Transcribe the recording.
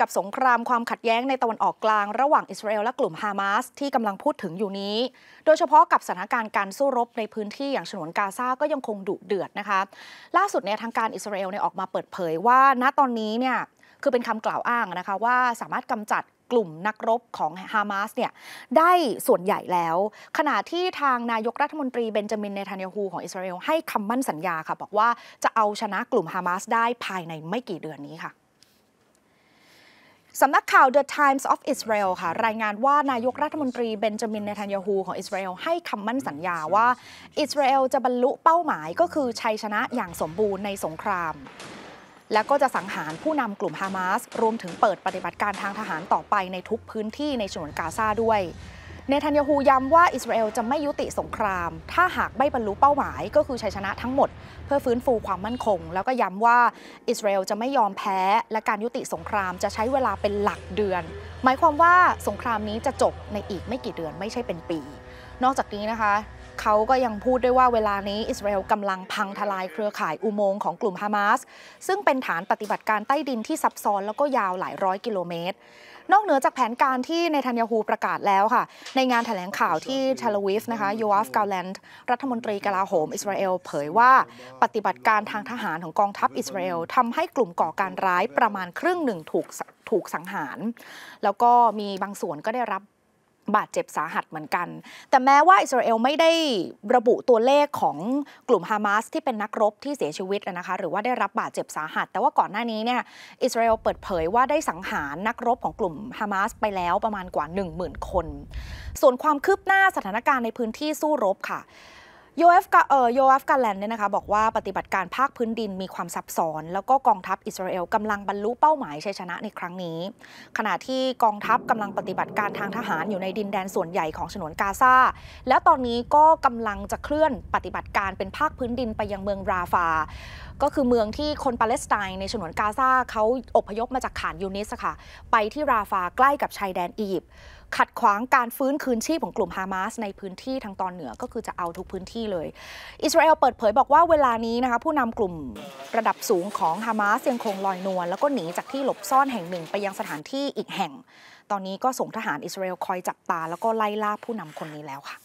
กับสงครามความขัดแย้งในตะวันออกกลาง ระหว่างอิสราเอลและกลุ่มฮามาสที่กำลังพูดถึงอยู่นี้ โดยเฉพาะกับสถานการณ์การสู้รบ ในพื้นที่อย่างฉนวนกาซาก็ยังคงดุเดือดนะคะ ล่าสุดเนี่ยทางการอิสราเอลเนี่ยออกมาเปิดเผยว่าณตอนนี้เนี่ยคือเป็นคำกล่าวอ้างนะคะว่าสามารถกำจัดกลุ่มนักรบของฮามาสเนี่ยได้ส่วนใหญ่แล้ว ขณะที่ทางนายกรัฐมนตรีเบนจามินเนทันยาฮูของอิสราเอลให้คำมั่นสัญญาค่ะบอกว่าจะเอาชนะกลุ่มฮามาสได้ภายในไม่กี่เดือนนี้ค่ะสำนักข่าว The Times of Israel ค่ะ รายงานว่านายกรัฐมนตรีเบนจามินเนทันยาฮูของอิสราเอลให้คำมั่นสัญญาว่า อิสราเอลจะบรรลุเป้าหมายก็คือชัยชนะอย่างสมบูรณ์ในสงคราม และก็จะสังหารผู้นำกลุ่มฮามาส รวมถึงเปิดปฏิบัติการทางทหารต่อไปในทุกพื้นที่ในฉนวนกาซาด้วยเนทันยาฮูย้ำว่าอิสราเอลจะไม่ยุติสงคราม ถ้าหากไม่บรรลุเป้าหมายก็คือชัยชนะทั้งหมด เพื่อฟื้นฟูความมั่นคง แล้วก็ย้ำว่าอิสราเอลจะไม่ยอมแพ้ และการยุติสงครามจะใช้เวลาเป็นหลักเดือน หมายความว่าสงครามนี้จะจบในอีกไม่กี่เดือนไม่ใช่เป็นปี นอกจากนี้นะคะเขาก็ยังพูดด้วยว่าเวลานี้อิสราเอลกำลังพังทลายเครือข่ายอุโมงค์ของกลุ่มฮามาสซึ่งเป็นฐานปฏิบัติการใต้ดินที่ซับซ้อนแล้วก็ยาวหลายร้อยกิโลเมตร นอกเหนือจากแผนการที่ในทันยาฮูประกาศแล้วค่ะ ในงานถแถลงข่าวที่เทลวิฟนะคะยูอัฟกาแลนด์รัฐมนตรีกลาโหมอิสราเอลเผยว่าปฏิบัติการทางทหารของกองทัพอิสราเอลทำให้กลุ่มก่อการร้ายประมาณครึ่งหนึ่งถูกถูกสังหาร แล้วก็มีบางส่วนก็ได้รับบาดเจ็บสาหัสเหมือนกัน แต่แม้ว่าอิสราเอลไม่ได้ระบุตัวเลขของกลุ่มฮามาสที่เป็นนักรบที่เสียชีวิตนะคะ หรือว่าได้รับบาดเจ็บสาหัส แต่ว่าก่อนหน้านี้เนี่ยอิสราเอลเปิดเผยว่าได้สังหารนักรบของกลุ่มฮามาสไปแล้วประมาณกว่า10,000คน ส่วนความคืบหน้าสถานการณ์ในพื้นที่สู้รบค่ะโยเอฟกาเออยเอฟกาแลนเนี่ยนะคะบอกว่าปฏิบัติการภาคพื้นดินมีความซับซ้อน แล้วก็กองทัพอิสราเอลกำลังบรรลุเป้าหมายชัยชนะในครั้งนี้ ขณะที่กองทัพกำลังปฏิบัติการทางทหารอยู่ในดินแดนส่วนใหญ่ของฉนวนกาซาแล้วตอนนี้ก็กำลังจะเคลื่อนปฏิบัติการเป็นภาคพื้นดินไปยังเมืองราฟา ก็คือเมืองที่คนปาเลสไตน์ในฉนวนกาซาเขาอพยพมาจากขานยูนิสค่ะไปที่ราฟาใกล้กับชายแดนอียิปต์ขัดขวางการฟื้นคืนชีพของกลุ่มฮามาสในพื้นที่ทางตอนเหนือก็คือจะเอาทุกพื้นที่เลย อิสราเอลเปิดเผยบอกว่าเวลานี้นะคะผู้นำกลุ่มระดับสูงของฮามาสยังคงลอยนวลแล้วก็หนีจากที่หลบซ่อนแห่งหนึ่งไปยังสถานที่อีกแห่ง ตอนนี้ก็ส่งทหารอิสราเอลคอยจับตาแล้วก็ไล่ล่าผู้นำคนนี้แล้วค่ะ